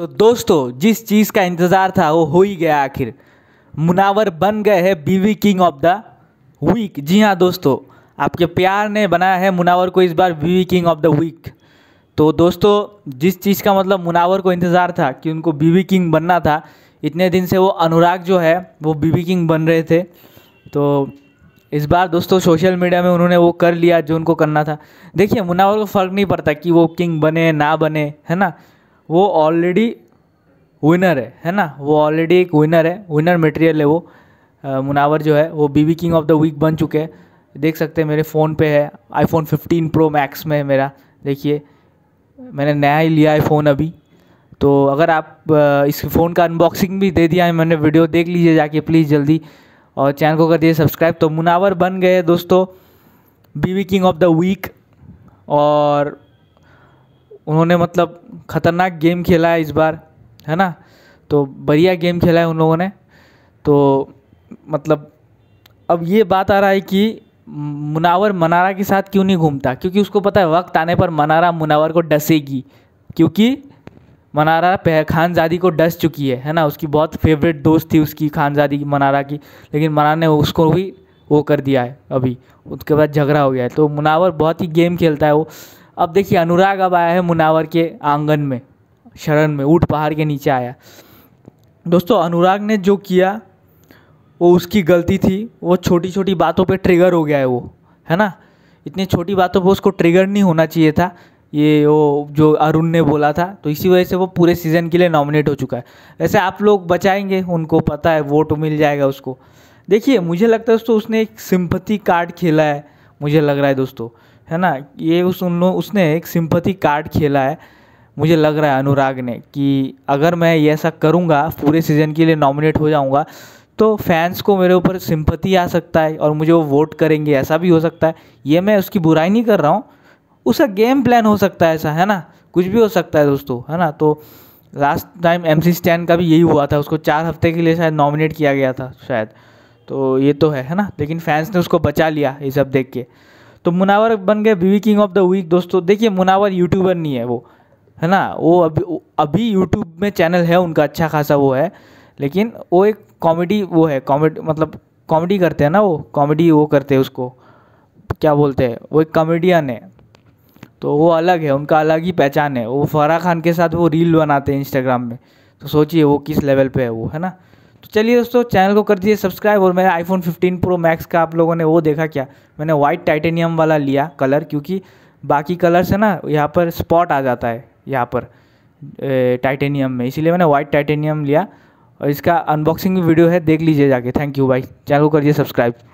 तो दोस्तों जिस चीज़ का इंतज़ार था वो हो ही गया आखिर मुनावर बन गए हैं BB king of the week जी हाँ दोस्तों आपके प्यार ने बनाया है मुनावर को इस बार बीवी किंग ऑफ द वीक तो दोस्तों जिस चीज़ का मतलब मुनावर को इंतज़ार था कि उनको बीवी किंग बनना था इतने दिन से वो अनुराग जो है वो बीवी किंग बन रहे थे तो इस बार दोस्तों सोशल मीडिया में उन्होंने वो कर लिया जो उनको करना था देखिए मुनावर को फ़र्क नहीं पड़ता कि वो किंग बने ना बने है ना वो ऑलरेडी विनर है है ना वो ऑलरेडी एक विनर है विनर मटेरियल है वो आ, मुनावर जो है वो BB king of the week बन चुके हैं देख सकते हैं मेरे फ़ोन पे है आईफोन 15 प्रो मैक्स में है मेरा देखिए मैंने नया ही लिया है फ़ोन अभी तो अगर आप इस फ़ोन का अनबॉक्सिंग भी दे दिया है मैंने वीडियो देख लीजिए जाके प्लीज़ जल्दी और चैनल को कर दिए सब्सक्राइब तो मुनावर बन गए दोस्तों बीवी किंग ऑफ द वीक और उन्होंने मतलब ख़तरनाक गेम खेला है इस बार है ना तो बढ़िया गेम खेला है उन लोगों ने तो मतलब अब ये बात आ रहा है कि मुनावर मनारा के साथ क्यों नहीं घूमता क्योंकि उसको पता है वक्त आने पर मनारा मुनावर को डसेगी क्योंकि मनारा खानजादी को डस चुकी है है ना उसकी बहुत फेवरेट दोस्त थी उसकी खानजादी की मनारा की लेकिन मनारा ने उसको भी वो कर दिया है अभी उसके बाद झगड़ा हो गया है तो मुनावर बहुत ही गेम खेलता है वो अब देखिए अनुराग अब आया है मुनावर के आंगन में शरण में ऊट पहाड़ के नीचे आया दोस्तों अनुराग ने जो किया वो उसकी गलती थी वो छोटी छोटी बातों पे ट्रिगर हो गया है वो है ना इतनी छोटी बातों पे उसको ट्रिगर नहीं होना चाहिए था ये वो जो अरुण ने बोला था तो इसी वजह से वो पूरे सीज़न के लिए नॉमिनेट हो चुका है वैसे आप लोग बचाएंगे उनको पता है वोट मिल जाएगा उसको देखिए मुझे लगता है दोस्तों उसने एक सिंपथी कार्ड खेला है मुझे लग रहा है दोस्तों है ना ये उस उन लोग उसने एक सिंपथी कार्ड खेला है मुझे लग रहा है अनुराग ने कि अगर मैं ये ऐसा करूँगा पूरे सीज़न के लिए नॉमिनेट हो जाऊँगा तो फैंस को मेरे ऊपर सिंपत्ति आ सकता है और मुझे वो वोट करेंगे ऐसा भी हो सकता है ये मैं उसकी बुराई नहीं कर रहा हूँ उसका गेम प्लान हो सकता है ऐसा है ना कुछ भी हो सकता है दोस्तों है ना तो लास्ट टाइम एम सी स्टैन का भी यही हुआ था उसको चार हफ्ते के लिए शायद नॉमिनेट किया गया था शायद तो ये तो है है ना लेकिन फैंस ने उसको बचा लिया ये सब देख के तो मुनावर बन गए बीवी किंग ऑफ द वीक दोस्तों देखिए मुनावर यूट्यूबर नहीं है वो है ना वो अभी अभी यूट्यूब में चैनल है उनका अच्छा खासा वो है लेकिन वो एक कॉमेडी वो है कॉमेडी मतलब कॉमेडी करते हैं ना वो कॉमेडी वो करते हैं उसको क्या बोलते हैं वो एक कॉमेडियन है तो वो अलग है उनका अलग ही पहचान है वो फराह खान के साथ वो रील बनाते हैं इंस्टाग्राम में तो सोचिए वो किस लेवल पे है वो है ना तो चलिए दोस्तों चैनल को कर दीजिए सब्सक्राइब और मेरा आईफोन 15 प्रो मैक्स का आप लोगों ने वो देखा क्या मैंने वाइट टाइटेनियम वाला लिया कलर क्योंकि बाकी कलर से ना यहाँ पर स्पॉट आ जाता है यहाँ पर टाइटेनियम में इसीलिए मैंने वाइट टाइटेनियम लिया और इसका अनबॉक्सिंग वीडियो है देख लीजिए जाके थैंक यू भाई चैनल को करिए सब्सक्राइब